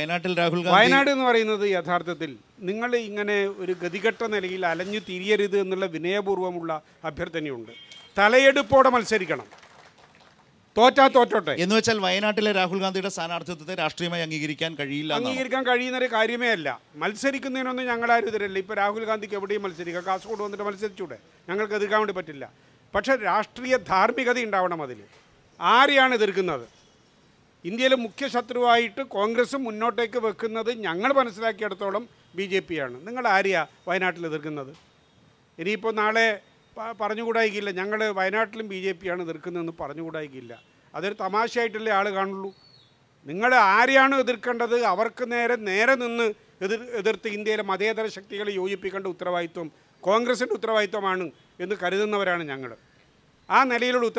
വയനാട്ടിൽ രാഹുൽ വയനാട് എന്ന് പറയുന്നത് യഥാർത്ഥത്തിൽ നിങ്ങൾ ഇങ്ങനെ ഒരു ഗതികെട്ട നിലയിൽ അലഞ്ഞു തിരിയരുത് എന്നുള്ള വിനയപൂർവ്വമുള്ള അഭ്യർത്ഥനയുണ്ട് തലയെടുപ്പോടെ മത്സരിക്കണം തോറ്റാ തോറ്റോട്ടെ എന്ന് വെച്ചാൽ വയനാട്ടിലെ രാഹുൽ ഗാന്ധിയുടെ സ്ഥാനാർത്ഥിത്വത്തെ രാഷ്ട്രീയമായി അംഗീകരിക്കാൻ കഴിയില്ല അംഗീകരിക്കാൻ കഴിയുന്ന ഒരു കാര്യമേ അല്ല മത്സരിക്കുന്നതിനൊന്നും ഞങ്ങളാരും ഇതിരല്ല ഇപ്പൊ രാഹുൽ ഗാന്ധിക്ക് എവിടെയും മത്സരിക്കുക കാസർഗോഡ് വന്നിട്ട് മത്സരിച്ചൂടെ ഞങ്ങൾക്ക് എതിർക്കാൻ വേണ്ടി പറ്റില്ല പക്ഷേ രാഷ്ട്രീയ ധാർമ്മികത ഉണ്ടാവണം അതിൽ ആരെയാണ് എതിർക്കുന്നത് ഇന്ത്യയിലെ മുഖ്യ ശത്രുവായിട്ട് കോൺഗ്രസ് മുന്നോട്ടേക്ക് വെക്കുന്നത് ഞങ്ങൾ മനസ്സിലാക്കിയെടുത്തോളം ബി ജെ ആണ് നിങ്ങൾ ആര്യാ വയനാട്ടിൽ എതിർക്കുന്നത് ഇനിയിപ്പോൾ നാളെ പറഞ്ഞുകൂടായിക്കില്ല ഞങ്ങൾ വയനാട്ടിലും ബി ജെ ആണ് എതിർക്കുന്നതെന്ന് പറഞ്ഞുകൂടായിക്കില്ല അതൊരു തമാശയായിട്ടല്ലേ ആൾ കാണുള്ളൂ നിങ്ങൾ ആരെയാണ് എതിർക്കേണ്ടത് അവർക്ക് നേരെ നേരെ നിന്ന് എതിർ എതിർത്ത് ഇന്ത്യയിലെ മതേതര ശക്തികളെ യോജിപ്പിക്കേണ്ട ഉത്തരവാദിത്വം കോൺഗ്രസിൻ്റെ ഉത്തരവാദിത്വമാണ് എന്ന് കരുതുന്നവരാണ് ഞങ്ങൾ ആ നിലയിലുള്ള